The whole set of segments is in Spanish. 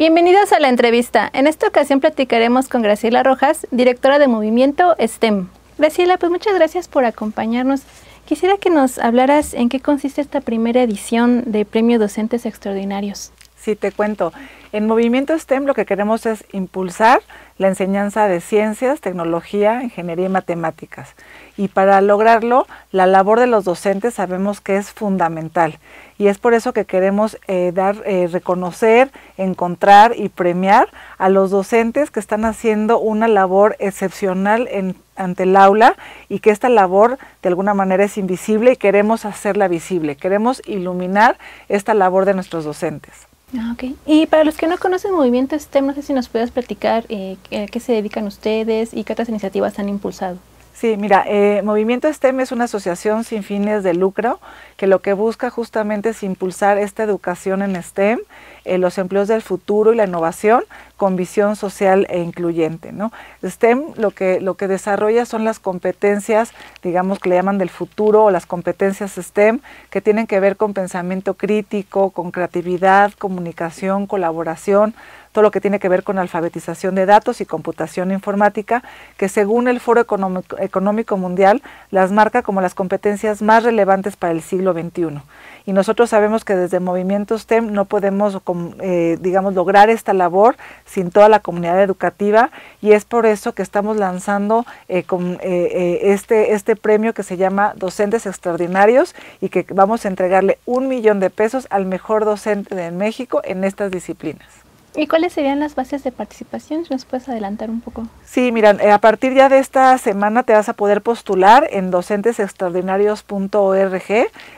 Bienvenidos a la entrevista. En esta ocasión platicaremos con Graciela Rojas, directora de Movimiento STEM. Graciela, pues muchas gracias por acompañarnos. Quisiera que nos hablaras en qué consiste esta primera edición de Premio Docentes Extraordinarios. Sí, te cuento. En Movimiento STEM lo que queremos es impulsar la enseñanza de ciencias, tecnología, ingeniería y matemáticas. Y para lograrlo, la labor de los docentes sabemos que es fundamental. Y es por eso que queremos eh, dar, eh, reconocer, encontrar y premiar a los docentes que están haciendo una labor excepcional ante el aula y que esta labor de alguna manera es invisible y queremos hacerla visible. Queremos iluminar esta labor de nuestros docentes. Ah, y para los que no conocen Movimiento STEM, no sé si nos puedes platicar eh, a qué se dedican ustedes y qué otras iniciativas han impulsado. Sí, mira, eh, Movimiento STEM es una asociación sin fines de lucro que lo que busca justamente es impulsar esta educación en STEM, eh, los empleos del futuro y la innovación con visión social e incluyente. ¿no? STEM lo que, lo que desarrolla son las competencias, digamos que le llaman del futuro, o las competencias STEM, que tienen que ver con pensamiento crítico, con creatividad, comunicación, colaboración, todo lo que tiene que ver con alfabetización de datos y computación informática, que según el Foro Económico, Mundial las marca como las competencias más relevantes para el siglo XXI. Y nosotros sabemos que desde Movimientos STEM no podemos, eh, digamos, lograr esta labor sin toda la comunidad educativa y es por eso que estamos lanzando eh, eh, este, este premio que se llama Docentes Extraordinarios y que vamos a entregarle un millón de pesos al mejor docente de México en estas disciplinas. ¿Y cuáles serían las bases de participación? Si ¿Nos puedes adelantar un poco? Sí, mira, eh, a partir ya de esta semana te vas a poder postular en docentesextraordinarios.org.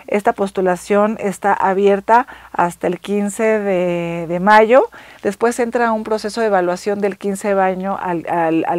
Esta postulación está abierta hasta el 15 de, mayo. Después entra un proceso de evaluación del 15 de mayo al,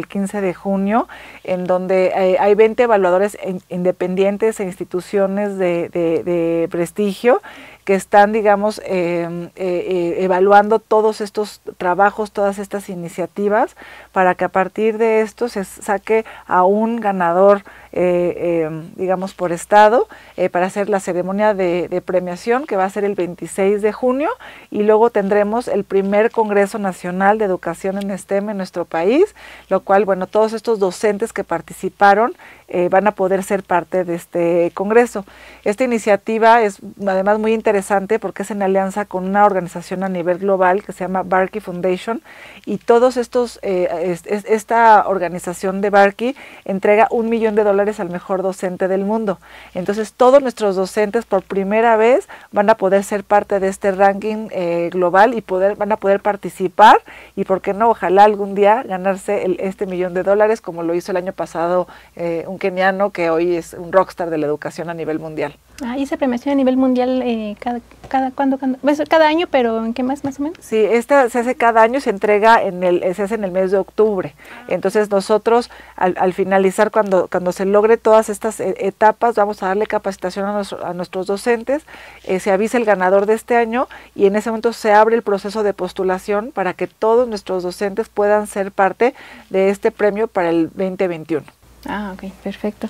15 de junio, en donde eh, hay, 20 evaluadores independientes e instituciones de, de prestigio que están, digamos, em, eh, eh, evaluando todos estos trabajos, todas estas iniciativas, para que a partir de esto se saque a un ganador eh, eh, digamos, por estado, eh, para hacer la ceremonia de, premiación que va a ser el 26 de junio y luego tendremos el primer Congreso Nacional de Educación en STEM en nuestro país, lo cual, bueno, todos estos docentes que participaron van a poder ser parte de este Congreso. Esta iniciativa es además muy interesante porque es en alianza con una organización a nivel global que se llama Barkey Foundation y todos estos, esta organización de Barkey entrega un millón de dólares al mejor docente del mundo. Entonces todos nuestros docentes por primera vez van a poder ser parte de este ranking eh, global y poder, van a poder participar y, ¿por qué no? Ojalá algún día ganarse este millón de dólares como lo hizo el año pasado eh, un keniano que hoy es un rockstar de la educación a nivel mundial. Ah, y se premiación a nivel mundial eh, cada, cuando, pues, cada año, pero ¿en qué más, más o menos? Sí, esta se hace cada año, se entrega, en el, se hace en el mes de octubre. Ah. Entonces nosotros, al, finalizar, cuando, cuando se logre todas estas eh, etapas, vamos a darle capacitación a, nuestros docentes, eh, se avisa el ganador de este año y en ese momento se abre el proceso de postulación para que todos nuestros docentes puedan ser parte de este premio para el 2021. Ah, ok, perfecto.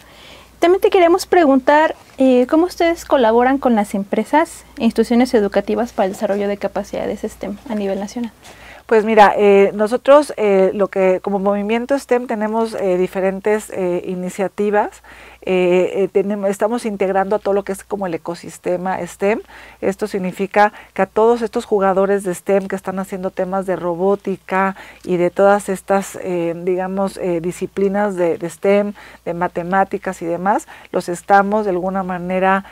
También queremos preguntar eh, cómo ustedes colaboran con las empresas e instituciones educativas para el desarrollo de capacidades STEM a nivel nacional. Pues mira, eh, nosotros eh, lo que como movimiento STEM tenemos diferentes iniciativas eh, eh, estamos integrando a todo lo que es como el ecosistema STEM. Esto significa que a todos estos jugadores de STEM que están haciendo temas de robótica y de todas estas, eh, digamos, disciplinas de, STEM, de matemáticas y demás, los estamos de alguna manera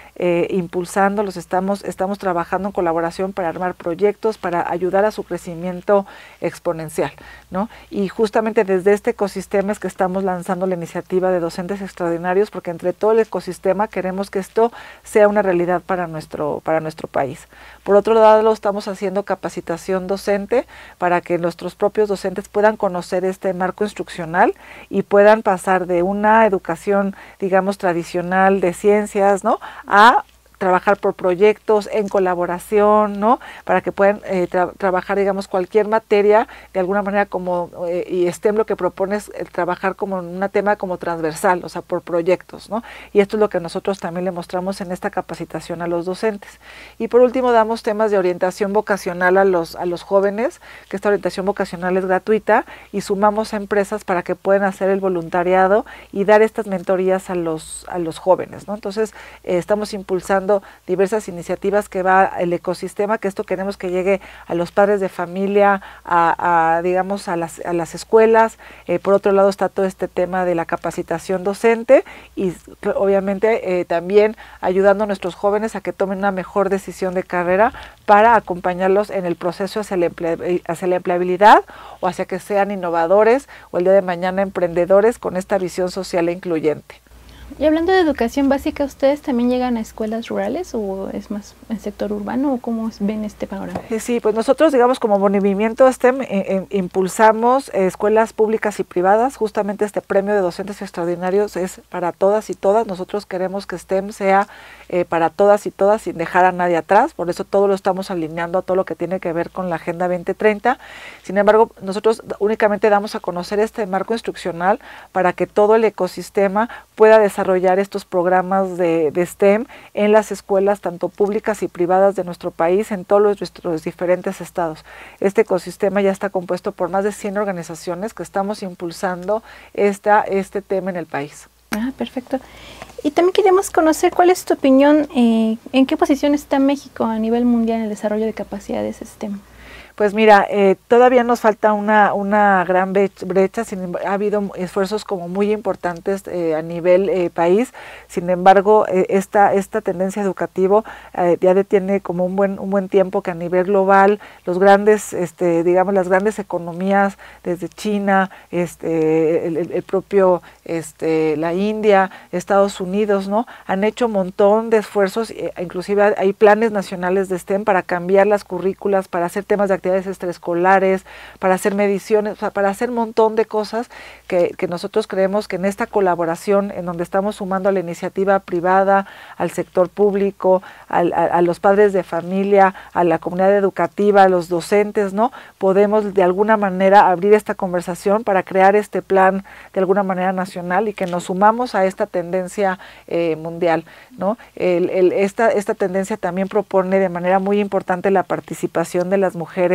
impulsando, los estamos, estamos trabajando en colaboración para armar proyectos, para ayudar a su crecimiento exponencial. Y justamente desde este ecosistema es que estamos lanzando la iniciativa de docentes extraordinarios, que entre todo el ecosistema queremos que esto sea una realidad para nuestro, para nuestro país. Por otro lado, estamos haciendo capacitación docente para que nuestros propios docentes puedan conocer este marco instruccional y puedan pasar de una educación, digamos, tradicional de ciencias, ¿no? A trabajar por proyectos, en colaboración, ¿no? Para que puedan eh, trabajar, digamos, cualquier materia de alguna manera como, eh, y STEM lo que propone es eh, trabajar como un tema como transversal, o sea, por proyectos, ¿no? Y esto es lo que nosotros también le mostramos en esta capacitación a los docentes. Y por último, damos temas de orientación vocacional a los, a los jóvenes, que esta orientación vocacional es gratuita, y sumamos a empresas para que puedan hacer el voluntariado y dar estas mentorías a los, a los jóvenes, ¿no? Entonces, estamos impulsando diversas iniciativas que va el ecosistema, que esto queremos que llegue a los padres de familia, a, digamos, a las, a las escuelas. Eh, por otro lado está todo este tema de la capacitación docente y obviamente eh, también ayudando a nuestros jóvenes a que tomen una mejor decisión de carrera para acompañarlos en el proceso hacia hacia la empleabilidad o hacia que sean innovadores o el día de mañana emprendedores con esta visión social e incluyente. Y hablando de educación básica, ¿ustedes también llegan a escuelas rurales o es más el sector urbano o cómo ven este panorama? Eh, sí, pues nosotros, digamos, como movimiento STEM, eh, eh, impulsamos escuelas públicas y privadas. Justamente este premio de docentes extraordinarios es para todas y todas. Nosotros queremos que STEM sea para todas y todas sin dejar a nadie atrás. Por eso todo lo estamos alineando a todo lo que tiene que ver con la Agenda 2030. Sin embargo, nosotros únicamente damos a conocer este marco instruccional para que todo el ecosistema pueda desarrollar desarrollar estos programas de, STEM en las escuelas tanto públicas y privadas de nuestro país, en todos nuestros diferentes estados. Este ecosistema ya está compuesto por más de 100 organizaciones que estamos impulsando esta, este tema en el país. Ah, perfecto. Y también queremos conocer cuál es tu opinión, eh, en qué posición está México a nivel mundial en el desarrollo de capacidades STEM. Pues mira, eh, todavía nos falta una, una gran brecha, em, ha habido esfuerzos como muy importantes eh, a nivel eh, país, sin embargo, esta, esta tendencia educativa ya detiene como un buen, un buen tiempo que a nivel global los grandes, este, digamos, las grandes economías desde China, este, el, el propio, este, la India, Estados Unidos, ¿no? Han hecho un montón de esfuerzos, inclusive hay planes nacionales de STEM para cambiar las currículas, para hacer temas de actividades extraescolares, para hacer mediciones, para hacer un montón de cosas que, nosotros creemos que en esta colaboración, en donde estamos sumando a la iniciativa privada, al sector público, a, los padres de familia, a la comunidad educativa, a los docentes, ¿no? Podemos de alguna manera abrir esta conversación para crear este plan de alguna manera nacional y que nos sumamos a esta tendencia eh, mundial, ¿no? El, esta tendencia también propone de manera muy importante la participación de las mujeres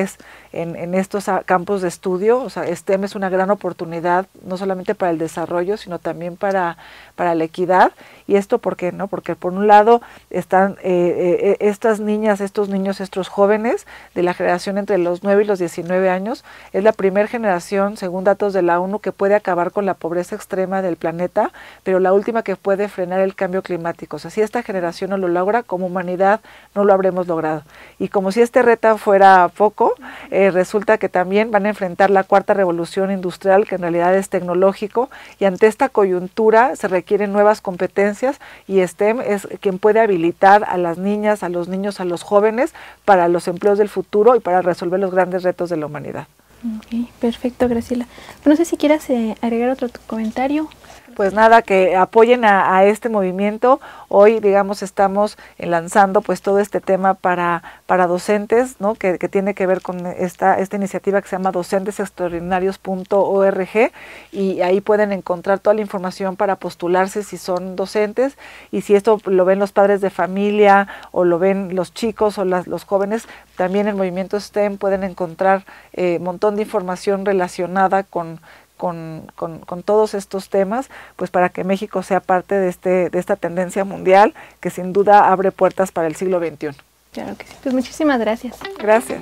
en, estos ah, campos de estudio. O sea, STEM es una gran oportunidad, no solamente para el desarrollo, sino también para, para la equidad. ¿Y esto por qué? No? Porque por un lado están eh, eh, eh, estas niñas, estos niños, estos jóvenes de la generación entre los 9 y los 19 años. Es la primera generación, según datos de la ONU, que puede acabar con la pobreza extrema del planeta, pero la última que puede frenar el cambio climático. sea, si esta generación no lo logra, como humanidad no lo habremos logrado. Y como si este reto fuera poco, eh, resulta que también van a enfrentar la cuarta revolución industrial, que en realidad es tecnológico, y ante esta coyuntura se requieren nuevas competencias y STEM es quien puede habilitar a las niñas, a los niños, a los jóvenes para los empleos del futuro y para resolver los grandes retos de la humanidad. perfecto, Graciela. No sé si quieras eh, agregar otro comentario pues nada, que apoyen a, este movimiento. Hoy, digamos, estamos lanzando pues todo este tema para, para docentes, ¿no? Que, que tiene que ver con esta, esta iniciativa que se llama docentesextraordinarios.org y ahí pueden encontrar toda la información para postularse si son docentes y si esto lo ven los padres de familia o lo ven los chicos o las, los jóvenes, también en Movimiento STEM pueden encontrar un eh, montón de información relacionada con con, todos estos temas, pues para que México sea parte de, este, de esta tendencia mundial que sin duda abre puertas para el siglo XXI. Claro que sí. Pues muchísimas gracias. Gracias.